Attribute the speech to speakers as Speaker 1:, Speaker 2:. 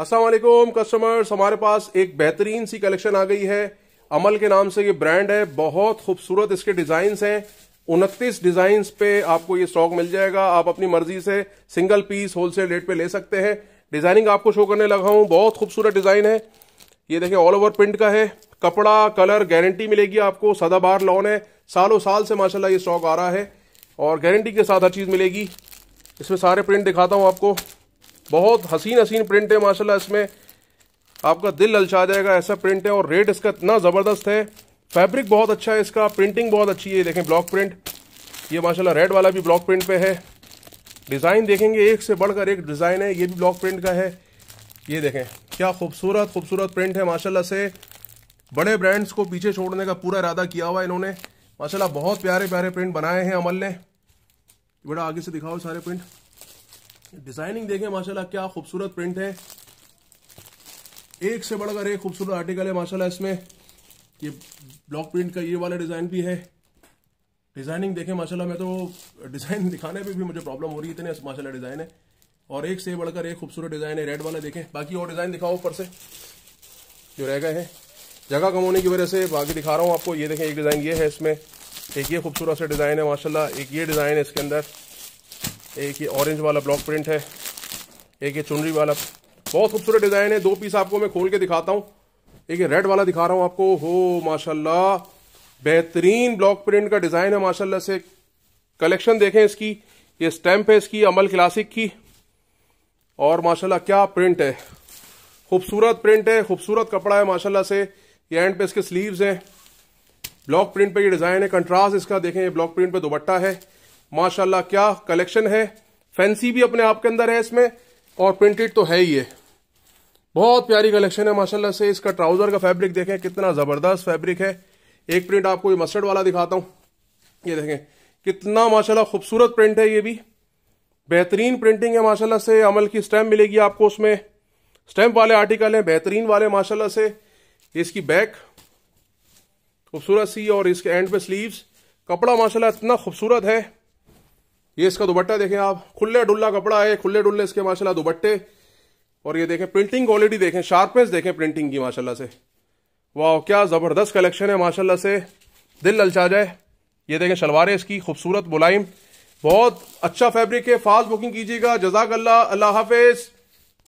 Speaker 1: Aslam customers हमारे पास एक बेहतरीन सी कलेक्शन आ गई है अमल के नाम से ये ब्रांड है बहुत खूबसूरत इसके डिजाइन्स हैं उनतीस डिजाइन पे आपको ये स्टॉक मिल जाएगा आप अपनी मर्जी से सिंगल पीस होलसेल रेट पे ले सकते हैं डिजाइनिंग आपको शो करने लगा हूँ बहुत खूबसूरत डिजाइन है ये देखिए ऑल ओवर प्रिंट का है कपड़ा कलर गारंटी मिलेगी आपको सदाबार लॉन है सालों साल से माशाल्लाह ये स्टॉक आ रहा है और गारंटी के साथ हर चीज़ मिलेगी इसमें सारे प्रिंट दिखाता हूँ आपको बहुत हसीन हसीन प्रिंट है माशाल्लाह इसमें आपका दिल ललचा जाएगा ऐसा प्रिंट है और रेट इसका इतना ज़बरदस्त है फैब्रिक बहुत अच्छा है इसका प्रिंटिंग बहुत अच्छी है देखें ब्लॉक प्रिंट ये माशाला रेड वाला भी ब्लॉक प्रिंट पे है डिज़ाइन देखेंगे एक से बढ़कर एक डिज़ाइन है ये भी ब्लॉक प्रिंट का है ये देखें क्या खूबसूरत खूबसूरत प्रिंट है माशाला से बड़े ब्रांड्स को पीछे छोड़ने का पूरा इरादा किया हुआ इन्होंने माशाल्लाह बहुत प्यारे प्यारे प्रिंट बनाए हैं अमल ने बड़ा आगे से दिखाओ सारे प्रिंट डिजाइनिंग देखें माशाल्लाह क्या खूबसूरत प्रिंट है एक से बढ़कर एक खूबसूरत आर्टिकल है माशाल्लाह इसमें ये ब्लॉक प्रिंट का ये वाला डिज़ाइन भी है डिज़ाइनिंग देखें माशाल्लाह मैं तो डिज़ाइन दिखाने पे भी मुझे प्रॉब्लम हो रही है इतने माशाल्लाह डिज़ाइन है और एक से बढ़कर एक खूबसूरत डिज़ाइन है रेड वाला देखें बाकी और डिज़ाइन दिखाओ ऊपर से जो रह गए हैं जगह कम होने की वजह से बाकी दिखा रहा हूँ आपको ये देखें एक डिज़ाइन ये है इसमें एक ये खूबसूरत सा डिज़ाइन है माशाला एक ये डिज़ाइन है इसके अंदर एक ये ऑरेंज वाला ब्लॉक प्रिंट है एक ये चुनरी वाला बहुत खूबसूरत डिज़ाइन है दो पीस आपको मैं खोल के दिखाता हूँ एक ये रेड वाला दिखा रहा हूँ आपको हो माशाला बेहतरीन ब्लॉक प्रिंट का डिज़ाइन है माशाला से कलेक्शन देखें इसकी ये स्टैम्प है इसकी अमल क्लासिक की और माशाला क्या प्रिंट है खूबसूरत प्रिंट है खूबसूरत कपड़ा है माशाला से ये एंड पे इसके स्लीव्स हैं ब्लॉक प्रिंट पे ये डिज़ाइन है कंट्रास्ट इसका देखें ये ब्लॉक प्रिंट पे दोपट्टा है माशाल्लाह क्या कलेक्शन है फैंसी भी अपने आप के अंदर है इसमें और प्रिंटेड तो है ही है बहुत प्यारी कलेक्शन है माशाल्लाह से इसका ट्राउजर का फैब्रिक देखें कितना जबरदस्त फैब्रिक है एक प्रिंट आपको मस्टर्ड वाला दिखाता हूं ये देखें कितना माशाला खूबसूरत प्रिंट है ये भी बेहतरीन प्रिंटिंग है माशाला से अमल की स्टैम्प मिलेगी आपको उसमें स्टैम्प वाले आर्टिकल है बेहतरीन वाले माशाला से इसकी बैक खूबसूरत सी और इसके एंड पे स्लीव्स कपड़ा माशाल्लाह इतना खूबसूरत है ये इसका दुबट्टा देखें आप खुले डुल्ला कपड़ा है खुले डुल्ले इसके माशाला दुबट्टे और ये देखें प्रिंटिंग क्वालिटी देखें शार्पनेस देखें प्रिंटिंग की माशाला से वाह क्या ज़बरदस्त कलेक्शन है माशाला से दिल ललचा जाए ये देखें शलवारें इसकी खूबसूरत मुलायम बहुत अच्छा फैब्रिक है फास्ट बुकिंग कीजिएगा जजाक अल्लाह अल्लाह हाफिज़